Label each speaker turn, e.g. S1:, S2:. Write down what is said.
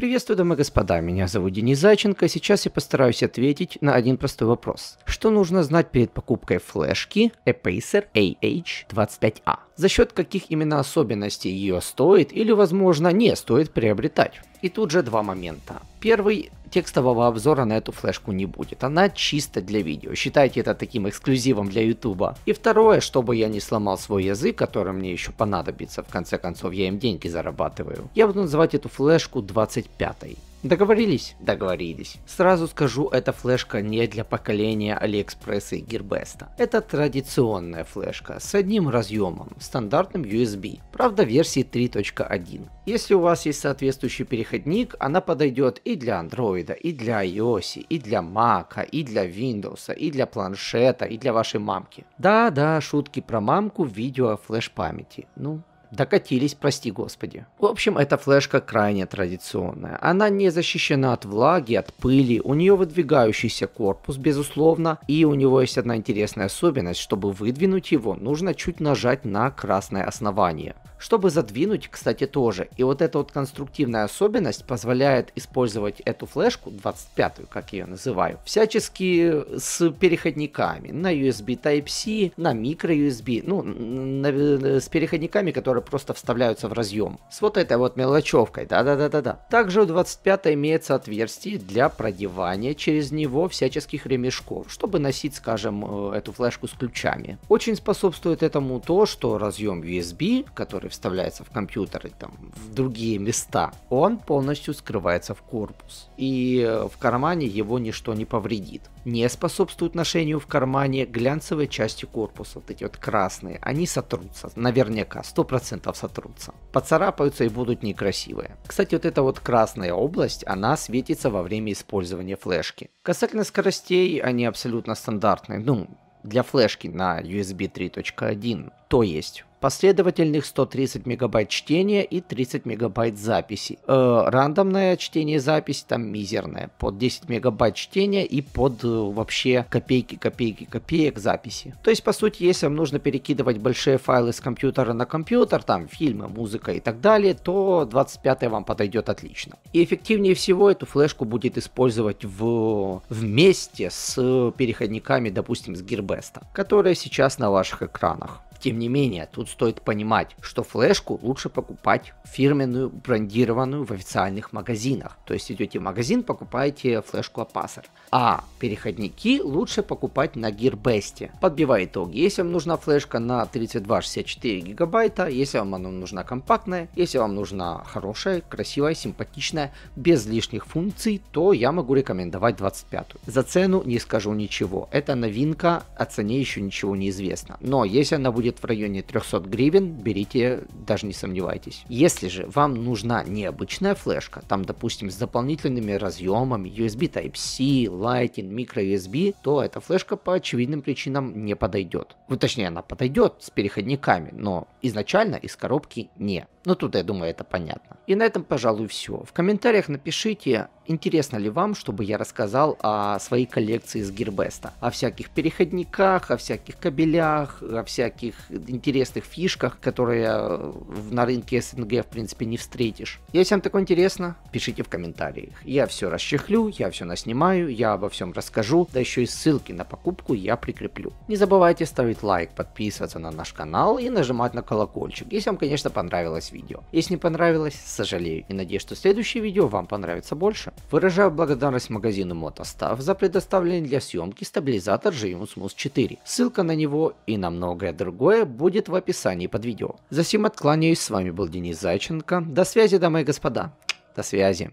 S1: Приветствую, дамы и господа, меня зовут Денис Зайченко, сейчас я постараюсь ответить на один простой вопрос. Что нужно знать перед покупкой флешки Epacer AH25A? За счет каких именно особенностей ее стоит или, возможно, не стоит приобретать? И тут же два момента. Первый, текстового обзора на эту флешку не будет, она чисто для видео, считайте это таким эксклюзивом для ютуба. И второе, чтобы я не сломал свой язык, который мне еще понадобится, в конце концов я им деньги зарабатываю, я буду называть эту флешку 25 -й. Договорились? Договорились. Сразу скажу, эта флешка не для поколения Алиэкспресса и Гирбеста. Это традиционная флешка с одним разъемом, стандартным USB, правда версии 3.1. Если у вас есть соответствующий переходник, она подойдет и для Android, и для iOS, и для Mac, и для Windows, и для планшета, и для вашей мамки. Да-да, шутки про мамку видео о флеш-памяти. Ну, Докатились, прости господи. В общем, эта флешка крайне традиционная. Она не защищена от влаги, от пыли, у нее выдвигающийся корпус, безусловно, и у него есть одна интересная особенность, чтобы выдвинуть его, нужно чуть нажать на красное основание чтобы задвинуть, кстати, тоже. И вот эта вот конструктивная особенность позволяет использовать эту флешку, 25-ю, как я ее называю, всячески с переходниками на USB Type-C, на micro-USB, ну, на, с переходниками, которые просто вставляются в разъем. С вот этой вот мелочевкой, да-да-да-да-да. Также у 25 имеется отверстие для продевания через него всяческих ремешков, чтобы носить, скажем, э, эту флешку с ключами. Очень способствует этому то, что разъем USB, который который вставляется в компьютер и там в другие места, он полностью скрывается в корпус. И в кармане его ничто не повредит. Не способствует ношению в кармане глянцевой части корпуса, вот эти вот красные. Они сотрутся, наверняка, 100% сотрутся. Поцарапаются и будут некрасивые. Кстати, вот эта вот красная область, она светится во время использования флешки. Касательно скоростей, они абсолютно стандартные. Ну, для флешки на USB 3.1. То есть последовательных 130 мегабайт чтения и 30 мегабайт записи. Э, рандомное чтение и запись там мизерное, под 10 мегабайт чтения и под э, вообще копейки, копейки, копеек записи. То есть, по сути, если вам нужно перекидывать большие файлы с компьютера на компьютер, там фильмы, музыка и так далее, то 25 вам подойдет отлично. И эффективнее всего эту флешку будет использовать в... вместе с э, переходниками, допустим, с Gearbest, которые сейчас на ваших экранах. Тем не менее, тут стоит понимать, что флешку лучше покупать фирменную, брендированную в официальных магазинах. То есть идете в магазин, покупаете флешку Апасер. А переходники лучше покупать на Gearbest. Подбивая итоги, если вам нужна флешка на 32-64 гигабайта, если вам она нужна компактная, если вам нужна хорошая, красивая, симпатичная, без лишних функций, то я могу рекомендовать 25. За цену не скажу ничего. Это новинка, о цене еще ничего не известно. Но если она будет будет в районе 300 гривен, берите, даже не сомневайтесь. Если же вам нужна необычная флешка, там, допустим, с дополнительными разъемами, USB Type-C, Lightning, Micro USB, то эта флешка по очевидным причинам не подойдет. Ну, точнее, она подойдет с переходниками, но изначально из коробки не. Но ну, тут, я думаю, это понятно. И на этом, пожалуй, все. В комментариях напишите, интересно ли вам, чтобы я рассказал о своей коллекции с Гирбеста, О всяких переходниках, о всяких кабелях, о всяких интересных фишках, которые э, на рынке СНГ, в принципе, не встретишь. Если вам такое интересно, пишите в комментариях. Я все расчехлю, я все наснимаю, я обо всем расскажу, да еще и ссылки на покупку я прикреплю. Не забывайте ставить лайк, подписываться на наш канал и нажимать на колокольчик, если вам, конечно, понравилось видео. Если не понравилось, сожалею и надеюсь, что следующее видео вам понравится больше. Выражаю благодарность магазину Мотостав за предоставленный для съемки стабилизатор Genius Moose 4. Ссылка на него и на многое другое будет в описании под видео. За сим откланяюсь, с вами был Денис Зайченко. До связи, дамы и господа. До связи.